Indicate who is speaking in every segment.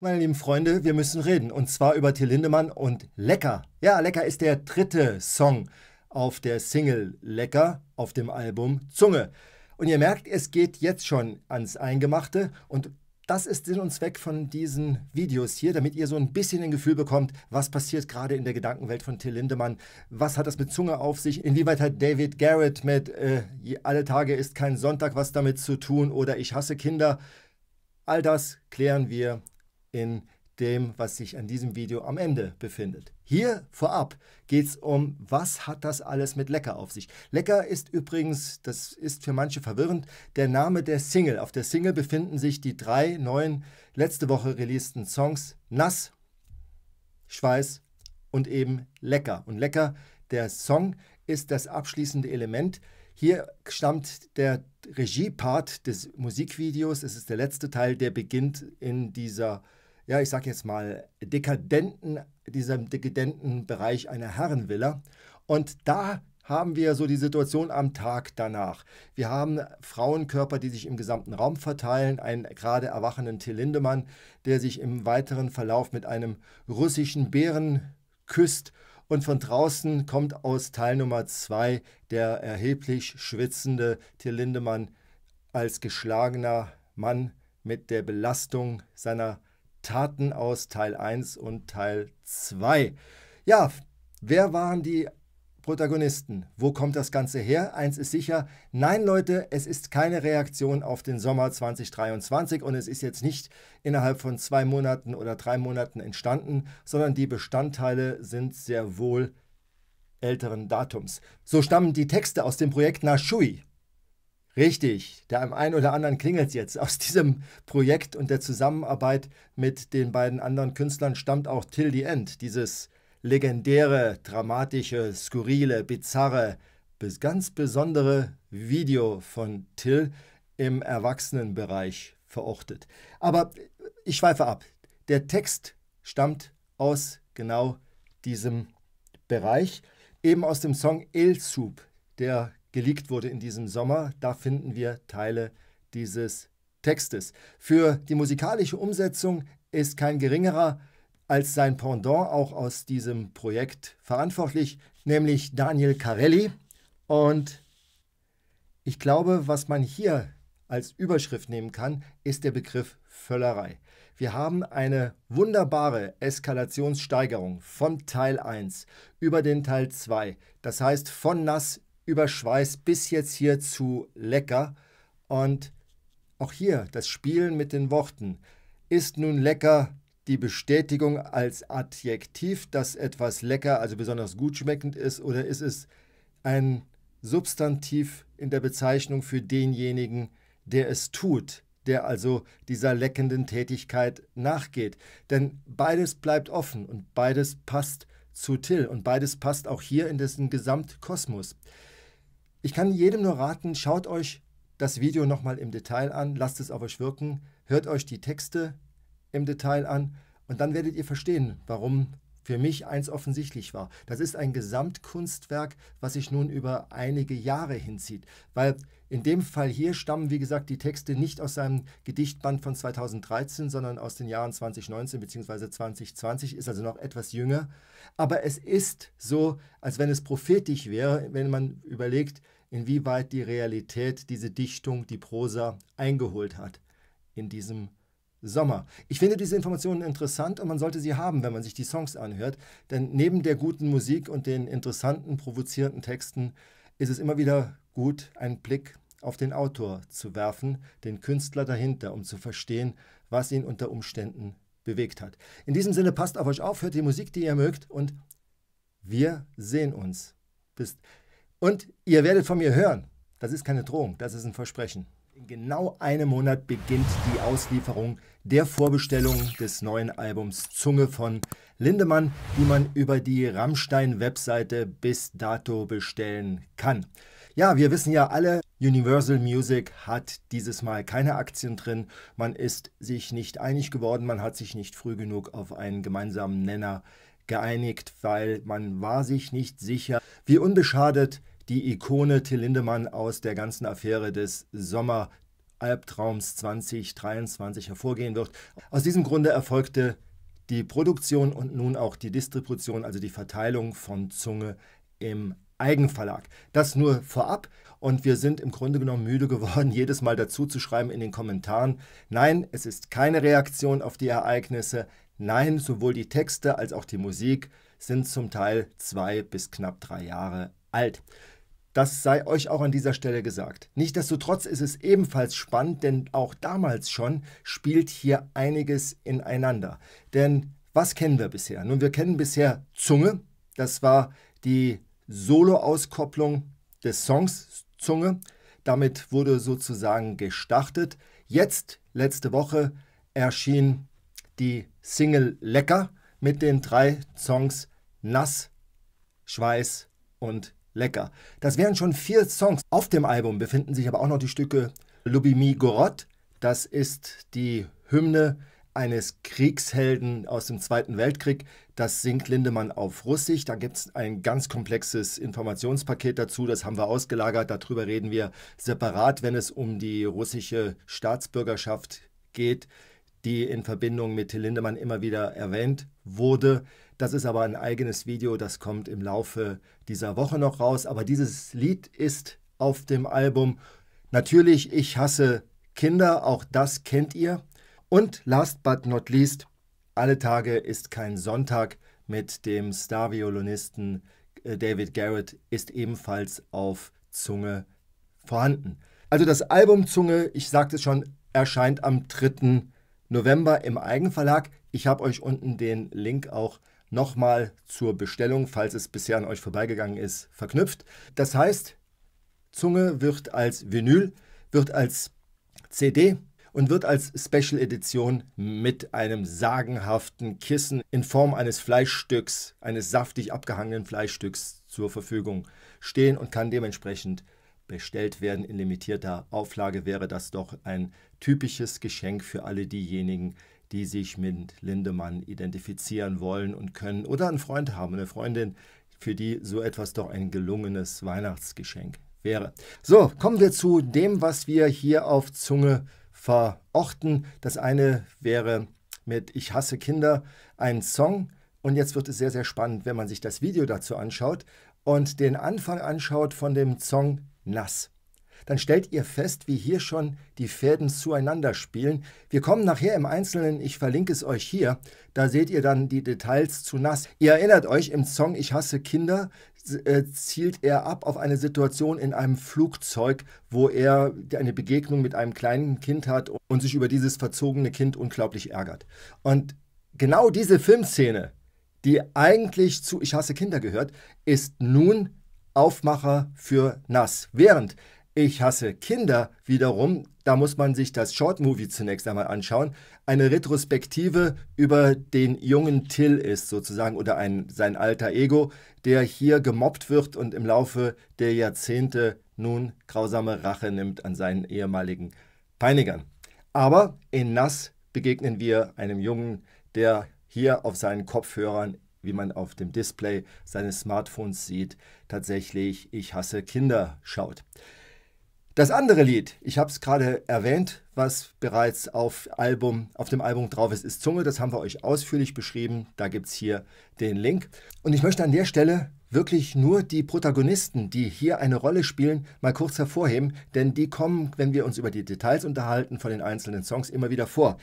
Speaker 1: Meine lieben Freunde, wir müssen reden. Und zwar über Till Lindemann und Lecker. Ja, Lecker ist der dritte Song auf der Single Lecker auf dem Album Zunge. Und ihr merkt, es geht jetzt schon ans Eingemachte. Und das ist Sinn und Zweck von diesen Videos hier, damit ihr so ein bisschen ein Gefühl bekommt, was passiert gerade in der Gedankenwelt von Till Lindemann. Was hat das mit Zunge auf sich? Inwieweit hat David Garrett mit äh, Alle Tage ist kein Sonntag was damit zu tun oder Ich hasse Kinder? All das klären wir in dem, was sich an diesem Video am Ende befindet. Hier vorab geht es um, was hat das alles mit Lecker auf sich. Lecker ist übrigens, das ist für manche verwirrend, der Name der Single. Auf der Single befinden sich die drei neuen letzte Woche releasten Songs Nass, Schweiß und eben Lecker. Und Lecker, der Song, ist das abschließende Element. Hier stammt der Regiepart des Musikvideos. Es ist der letzte Teil, der beginnt in dieser ja, ich sag jetzt mal, dekadenten, diesem dekadenten Bereich einer Herrenvilla. Und da haben wir so die Situation am Tag danach. Wir haben Frauenkörper, die sich im gesamten Raum verteilen, einen gerade erwachenden Till Lindemann, der sich im weiteren Verlauf mit einem russischen Bären küsst und von draußen kommt aus Teil Nummer 2 der erheblich schwitzende Till Lindemann als geschlagener Mann mit der Belastung seiner Taten aus Teil 1 und Teil 2. Ja, wer waren die Protagonisten. Wo kommt das Ganze her? Eins ist sicher, nein Leute, es ist keine Reaktion auf den Sommer 2023 und es ist jetzt nicht innerhalb von zwei Monaten oder drei Monaten entstanden, sondern die Bestandteile sind sehr wohl älteren Datums. So stammen die Texte aus dem Projekt Nashui, Richtig, der am einen oder anderen klingelt es jetzt. Aus diesem Projekt und der Zusammenarbeit mit den beiden anderen Künstlern stammt auch Till the End, dieses legendäre, dramatische, skurrile, bizarre, bis ganz besondere Video von Till im Erwachsenenbereich verortet. Aber ich schweife ab. Der Text stammt aus genau diesem Bereich, eben aus dem Song El Sub, der geleakt wurde in diesem Sommer. Da finden wir Teile dieses Textes. Für die musikalische Umsetzung ist kein geringerer als sein Pendant auch aus diesem Projekt verantwortlich, nämlich Daniel Carelli. Und ich glaube, was man hier als Überschrift nehmen kann, ist der Begriff Völlerei. Wir haben eine wunderbare Eskalationssteigerung von Teil 1 über den Teil 2, das heißt von nass Überschweiß bis jetzt hier zu lecker. Und auch hier das Spielen mit den Worten. Ist nun lecker die Bestätigung als Adjektiv, dass etwas lecker, also besonders gut schmeckend ist, oder ist es ein Substantiv in der Bezeichnung für denjenigen, der es tut, der also dieser leckenden Tätigkeit nachgeht. Denn beides bleibt offen und beides passt zu Till und beides passt auch hier in dessen Gesamtkosmos. Ich kann jedem nur raten, schaut euch das Video nochmal im Detail an, lasst es auf euch wirken, hört euch die Texte im Detail an und dann werdet ihr verstehen, warum für mich eins offensichtlich war. Das ist ein Gesamtkunstwerk, was sich nun über einige Jahre hinzieht, weil in dem Fall hier stammen, wie gesagt, die Texte nicht aus seinem Gedichtband von 2013, sondern aus den Jahren 2019 bzw. 2020, ist also noch etwas jünger. Aber es ist so, als wenn es prophetisch wäre, wenn man überlegt, inwieweit die Realität diese Dichtung, die Prosa eingeholt hat in diesem Sommer. Ich finde diese Informationen interessant und man sollte sie haben, wenn man sich die Songs anhört, denn neben der guten Musik und den interessanten, provozierenden Texten ist es immer wieder gut, einen Blick auf den Autor zu werfen, den Künstler dahinter, um zu verstehen, was ihn unter Umständen bewegt hat. In diesem Sinne passt auf euch auf, hört die Musik, die ihr mögt und wir sehen uns. Bis und ihr werdet von mir hören. Das ist keine Drohung, das ist ein Versprechen. In genau einem Monat beginnt die Auslieferung der Vorbestellung des neuen Albums Zunge von Lindemann, die man über die Rammstein-Webseite bis dato bestellen kann. Ja, wir wissen ja alle, Universal Music hat dieses Mal keine Aktien drin. Man ist sich nicht einig geworden, man hat sich nicht früh genug auf einen gemeinsamen Nenner geeinigt, weil man war sich nicht sicher, wie unbeschadet die Ikone Till Lindemann aus der ganzen Affäre des Sommer Albtraums 2023 hervorgehen wird. Aus diesem Grunde erfolgte die Produktion und nun auch die Distribution, also die Verteilung von Zunge im Eigenverlag. Das nur vorab und wir sind im Grunde genommen müde geworden, jedes Mal dazu zu schreiben in den Kommentaren. Nein, es ist keine Reaktion auf die Ereignisse. Nein, sowohl die Texte als auch die Musik sind zum Teil zwei bis knapp drei Jahre alt. Das sei euch auch an dieser Stelle gesagt. Nichtsdestotrotz ist es ebenfalls spannend, denn auch damals schon spielt hier einiges ineinander. Denn was kennen wir bisher? Nun, wir kennen bisher Zunge. Das war die Solo-Auskopplung des Songs Zunge. Damit wurde sozusagen gestartet. Jetzt, letzte Woche, erschien die Single Lecker mit den drei Songs Nass, Schweiß und lecker. Das wären schon vier Songs. Auf dem Album befinden sich aber auch noch die Stücke Lubimi Gorod, das ist die Hymne eines Kriegshelden aus dem Zweiten Weltkrieg. Das singt Lindemann auf Russisch. Da gibt es ein ganz komplexes Informationspaket dazu. Das haben wir ausgelagert. Darüber reden wir separat, wenn es um die russische Staatsbürgerschaft geht, die in Verbindung mit Lindemann immer wieder erwähnt wurde. Das ist aber ein eigenes Video, das kommt im Laufe dieser Woche noch raus. Aber dieses Lied ist auf dem Album. Natürlich, ich hasse Kinder, auch das kennt ihr. Und last but not least, alle Tage ist kein Sonntag mit dem Star-Violinisten äh, David Garrett ist ebenfalls auf Zunge vorhanden. Also das Album Zunge, ich sagte es schon, erscheint am 3. November im Eigenverlag. Ich habe euch unten den Link auch nochmal zur Bestellung, falls es bisher an euch vorbeigegangen ist, verknüpft. Das heißt, Zunge wird als Vinyl, wird als CD und wird als Special Edition mit einem sagenhaften Kissen in Form eines Fleischstücks, eines saftig abgehangenen Fleischstücks zur Verfügung stehen und kann dementsprechend bestellt werden in limitierter Auflage. Wäre das doch ein typisches Geschenk für alle diejenigen, die sich mit Lindemann identifizieren wollen und können oder einen Freund haben, eine Freundin, für die so etwas doch ein gelungenes Weihnachtsgeschenk wäre. So, kommen wir zu dem, was wir hier auf Zunge verorten. Das eine wäre mit Ich hasse Kinder ein Song. Und jetzt wird es sehr, sehr spannend, wenn man sich das Video dazu anschaut und den Anfang anschaut von dem Song Nass dann stellt ihr fest, wie hier schon die Fäden zueinander spielen. Wir kommen nachher im Einzelnen, ich verlinke es euch hier, da seht ihr dann die Details zu nass. Ihr erinnert euch, im Song Ich hasse Kinder äh, zielt er ab auf eine Situation in einem Flugzeug, wo er eine Begegnung mit einem kleinen Kind hat und sich über dieses verzogene Kind unglaublich ärgert. Und genau diese Filmszene, die eigentlich zu Ich hasse Kinder gehört, ist nun Aufmacher für Nass. Während ich hasse Kinder wiederum, da muss man sich das Shortmovie zunächst einmal anschauen, eine Retrospektive über den jungen Till ist sozusagen oder ein, sein alter Ego, der hier gemobbt wird und im Laufe der Jahrzehnte nun grausame Rache nimmt an seinen ehemaligen Peinigern. Aber in Nass begegnen wir einem Jungen, der hier auf seinen Kopfhörern wie man auf dem Display seines Smartphones sieht, tatsächlich Ich hasse Kinder schaut. Das andere Lied, ich habe es gerade erwähnt, was bereits auf, Album, auf dem Album drauf ist, ist Zunge. Das haben wir euch ausführlich beschrieben. Da gibt es hier den Link. Und ich möchte an der Stelle wirklich nur die Protagonisten, die hier eine Rolle spielen, mal kurz hervorheben, denn die kommen, wenn wir uns über die Details unterhalten, von den einzelnen Songs immer wieder vor.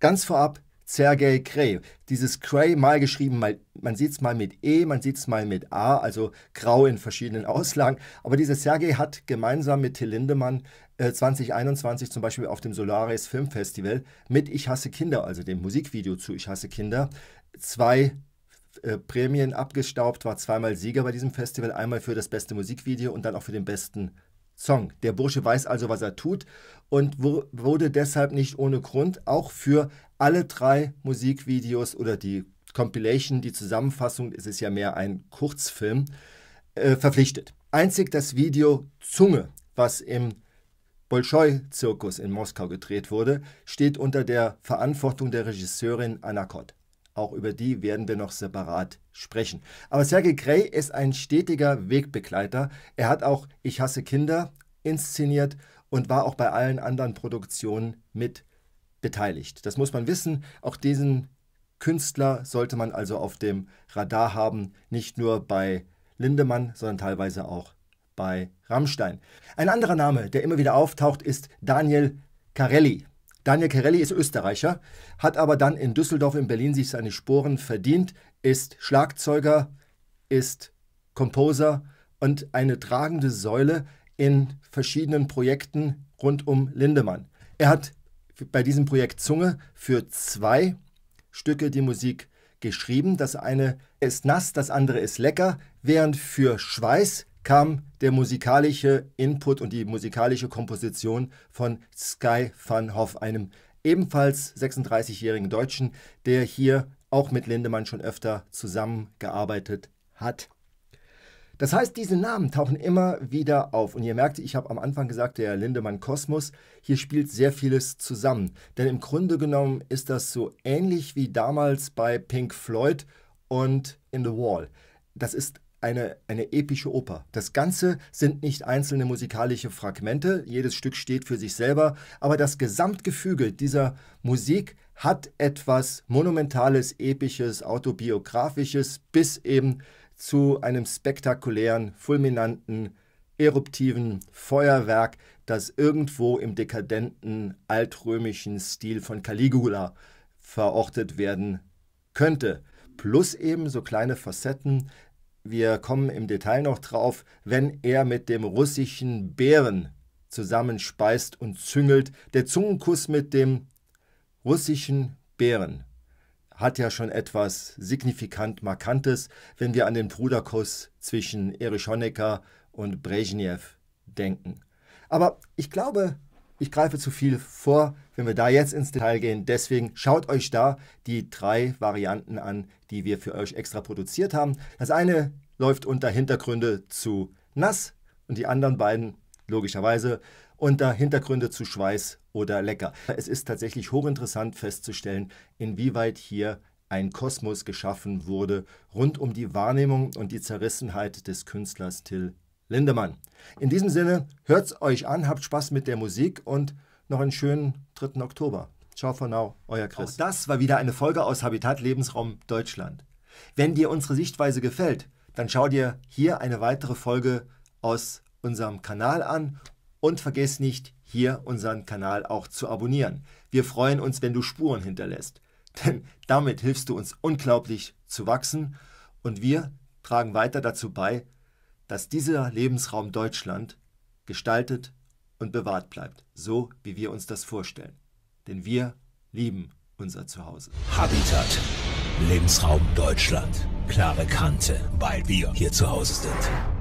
Speaker 1: Ganz vorab Sergei Kray. Dieses Kray mal geschrieben, mal, man sieht es mal mit E, man sieht es mal mit A, also grau in verschiedenen Auslagen. Aber dieser Sergei hat gemeinsam mit Till Lindemann äh, 2021 zum Beispiel auf dem Solaris Filmfestival mit Ich hasse Kinder, also dem Musikvideo zu Ich hasse Kinder, zwei äh, Prämien abgestaubt, war zweimal Sieger bei diesem Festival, einmal für das beste Musikvideo und dann auch für den besten Song. Der Bursche weiß also, was er tut und wurde deshalb nicht ohne Grund auch für alle drei Musikvideos oder die Compilation, die Zusammenfassung, es ist ja mehr ein Kurzfilm, äh, verpflichtet. Einzig das Video Zunge, was im Bolschoi-Zirkus in Moskau gedreht wurde, steht unter der Verantwortung der Regisseurin Anna Kott. Auch über die werden wir noch separat sprechen. Aber Sergei Gray ist ein stetiger Wegbegleiter. Er hat auch Ich hasse Kinder inszeniert und war auch bei allen anderen Produktionen mit beteiligt. Das muss man wissen. Auch diesen Künstler sollte man also auf dem Radar haben, nicht nur bei Lindemann, sondern teilweise auch bei Rammstein. Ein anderer Name, der immer wieder auftaucht, ist Daniel Carelli. Daniel Kerelli ist Österreicher, hat aber dann in Düsseldorf in Berlin sich seine Sporen verdient, ist Schlagzeuger, ist Composer und eine tragende Säule in verschiedenen Projekten rund um Lindemann. Er hat bei diesem Projekt Zunge für zwei Stücke die Musik geschrieben. Das eine ist nass, das andere ist lecker, während für Schweiß kam der musikalische Input und die musikalische Komposition von Sky van Hoff, einem ebenfalls 36-jährigen Deutschen, der hier auch mit Lindemann schon öfter zusammengearbeitet hat. Das heißt, diese Namen tauchen immer wieder auf. Und ihr merkt, ich habe am Anfang gesagt, der Lindemann Kosmos, hier spielt sehr vieles zusammen. Denn im Grunde genommen ist das so ähnlich wie damals bei Pink Floyd und In the Wall. Das ist eine, eine epische Oper. Das Ganze sind nicht einzelne musikalische Fragmente, jedes Stück steht für sich selber, aber das Gesamtgefüge dieser Musik hat etwas Monumentales, Episches, Autobiografisches bis eben zu einem spektakulären, fulminanten, eruptiven Feuerwerk, das irgendwo im dekadenten altrömischen Stil von Caligula verortet werden könnte. Plus eben so kleine Facetten wir kommen im Detail noch drauf, wenn er mit dem russischen Bären zusammenspeist und züngelt. Der Zungenkuss mit dem russischen Bären hat ja schon etwas signifikant Markantes, wenn wir an den Bruderkuss zwischen Erich Honecker und Brezhnev denken. Aber ich glaube, ich greife zu viel vor, wenn wir da jetzt ins Detail gehen. Deswegen schaut euch da die drei Varianten an, die wir für euch extra produziert haben. Das eine läuft unter Hintergründe zu nass und die anderen beiden logischerweise unter Hintergründe zu Schweiß oder lecker. Es ist tatsächlich hochinteressant festzustellen, inwieweit hier ein Kosmos geschaffen wurde rund um die Wahrnehmung und die Zerrissenheit des Künstlers Till Lindemann. In diesem Sinne, hört's euch an, habt Spaß mit der Musik und noch einen schönen 3. Oktober. Ciao for now, euer Chris. Auch das war wieder eine Folge aus Habitat Lebensraum Deutschland. Wenn dir unsere Sichtweise gefällt, dann schau dir hier eine weitere Folge aus unserem Kanal an und vergiss nicht, hier unseren Kanal auch zu abonnieren. Wir freuen uns, wenn du Spuren hinterlässt, denn damit hilfst du uns unglaublich zu wachsen und wir tragen weiter dazu bei, dass dieser Lebensraum Deutschland gestaltet und bewahrt bleibt, so wie wir uns das vorstellen. Denn wir lieben unser Zuhause. Habitat, Lebensraum Deutschland, klare Kante, weil wir hier zu Hause sind.